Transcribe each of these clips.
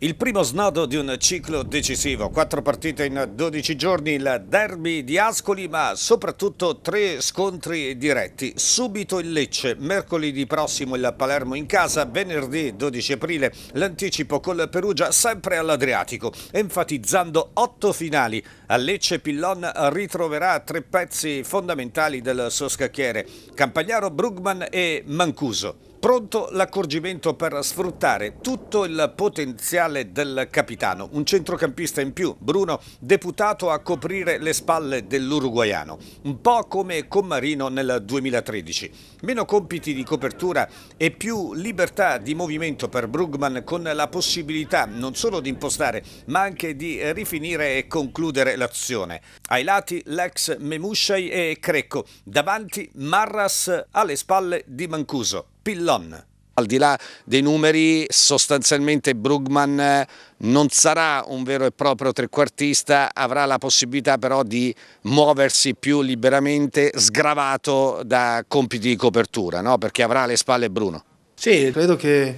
Il primo snodo di un ciclo decisivo, quattro partite in 12 giorni, il derby di Ascoli, ma soprattutto tre scontri diretti. Subito il Lecce, mercoledì prossimo il Palermo in casa, venerdì 12 aprile l'anticipo col Perugia sempre all'Adriatico, enfatizzando otto finali. A Lecce Pillon ritroverà tre pezzi fondamentali del suo scacchiere, Campagnaro, Brugman e Mancuso. Pronto l'accorgimento per sfruttare tutto il potenziale del capitano, un centrocampista in più, Bruno, deputato a coprire le spalle dell'uruguaiano, un po' come con Marino nel 2013. Meno compiti di copertura e più libertà di movimento per Brugman con la possibilità non solo di impostare, ma anche di rifinire e concludere l'azione. Ai lati l'ex Memuscei e Crecco, davanti Marras alle spalle di Mancuso. Pillon. Al di là dei numeri, sostanzialmente Brugman eh, non sarà un vero e proprio trequartista, avrà la possibilità però di muoversi più liberamente, sgravato da compiti di copertura, no? perché avrà alle spalle Bruno. Sì, credo che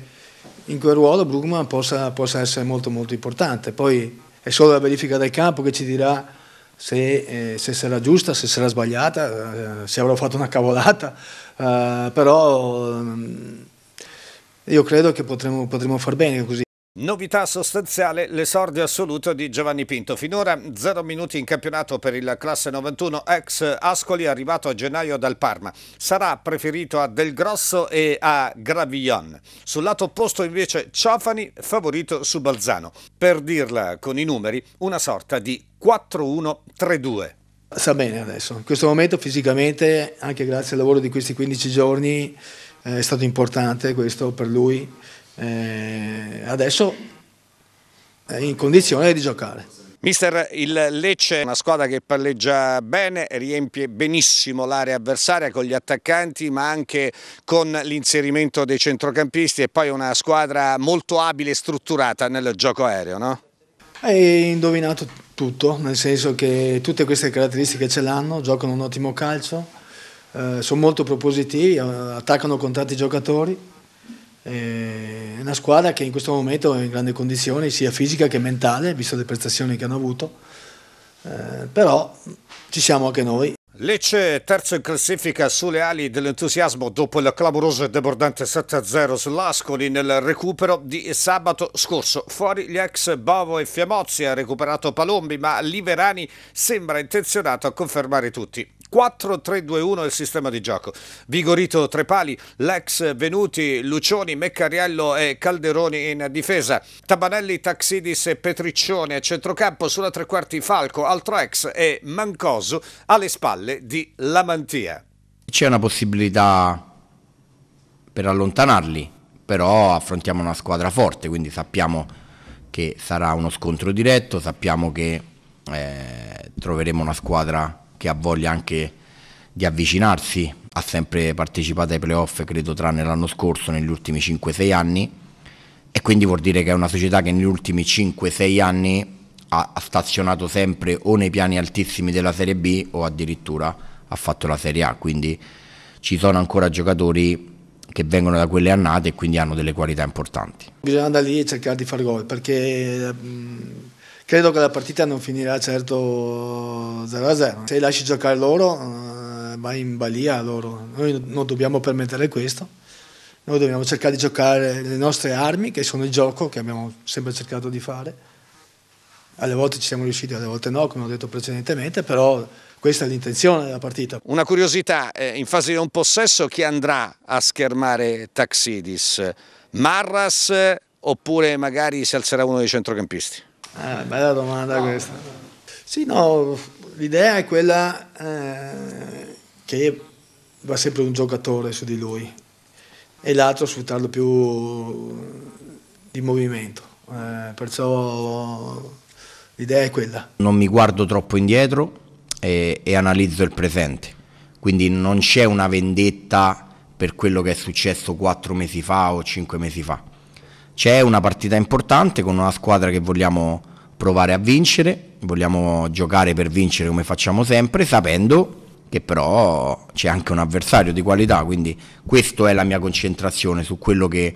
in quel ruolo Brugman possa, possa essere molto molto importante, poi è solo la verifica del campo che ci dirà se, eh, se sarà giusta, se sarà sbagliata, eh, se avrò fatto una cavolata, eh, però mm, io credo che potremo, potremo far bene così. Novità sostanziale, l'esordio assoluto di Giovanni Pinto. Finora 0 minuti in campionato per il classe 91 ex Ascoli arrivato a gennaio dal Parma. Sarà preferito a Del Grosso e a Gravillon. Sul lato opposto invece Ciofani favorito su Balzano. Per dirla con i numeri, una sorta di 4-1-3-2. Sta bene adesso, in questo momento fisicamente, anche grazie al lavoro di questi 15 giorni, eh, è stato importante questo per lui eh, adesso è in condizione di giocare. Mister, il Lecce è una squadra che palleggia bene, riempie benissimo l'area avversaria con gli attaccanti ma anche con l'inserimento dei centrocampisti e poi una squadra molto abile e strutturata nel gioco aereo, no? Hai indovinato tutto, nel senso che tutte queste caratteristiche ce l'hanno, giocano un ottimo calcio, eh, sono molto propositivi, eh, attaccano con tanti giocatori. Eh, è una squadra che in questo momento è in grande condizione sia fisica che mentale, visto le prestazioni che hanno avuto, eh, però ci siamo anche noi. Lecce terzo in classifica sulle ali dell'entusiasmo dopo il clamoroso e debordante 7-0 sull'Ascoli nel recupero di sabato scorso. Fuori gli ex Bovo e Fiamozzi ha recuperato Palombi ma Liverani sembra intenzionato a confermare tutti. 4-3-2-1 il sistema di gioco. Vigorito tre pali, l'ex Venuti, Lucioni, Meccariello e Calderoni in difesa. Tabanelli, Taxidis e Petriccione a centrocampo, sulla tre quarti Falco, altro ex e Mancoso alle spalle Michele di Lamantia. C'è una possibilità per allontanarli, però affrontiamo una squadra forte, quindi sappiamo che sarà uno scontro diretto, sappiamo che eh, troveremo una squadra che ha voglia anche di avvicinarsi, ha sempre partecipato ai playoff, credo tranne l'anno scorso, negli ultimi 5-6 anni, e quindi vuol dire che è una società che negli ultimi 5-6 anni ha stazionato sempre o nei piani altissimi della Serie B o addirittura ha fatto la Serie A, quindi ci sono ancora giocatori che vengono da quelle annate e quindi hanno delle qualità importanti. Bisogna andare lì e cercare di fare gol perché credo che la partita non finirà certo 0-0. Se lasci giocare loro eh, vai in balia loro, noi non dobbiamo permettere questo. Noi dobbiamo cercare di giocare le nostre armi, che sono il gioco che abbiamo sempre cercato di fare, alle volte ci siamo riusciti, alle volte no, come ho detto precedentemente, però questa è l'intenzione della partita. Una curiosità, eh, in fase di un possesso chi andrà a schermare Taxidis? Marras oppure magari si alzerà uno dei centrocampisti? Eh, bella domanda no. questa. Sì, no, l'idea è quella eh, che va sempre un giocatore su di lui e l'altro sfruttarlo più di movimento. Eh, perciò l'idea è quella. Non mi guardo troppo indietro e, e analizzo il presente, quindi non c'è una vendetta per quello che è successo quattro mesi fa o cinque mesi fa. C'è una partita importante con una squadra che vogliamo provare a vincere, vogliamo giocare per vincere come facciamo sempre, sapendo che però c'è anche un avversario di qualità, quindi questa è la mia concentrazione su quello che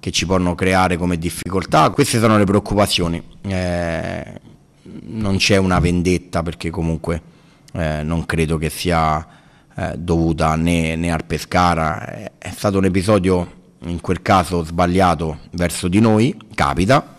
che ci possono creare come difficoltà. Queste sono le preoccupazioni. Eh, non c'è una vendetta perché comunque eh, non credo che sia eh, dovuta né, né, al Pescara. È, eh, è stato un episodio in quel caso sbagliato verso di noi, capita,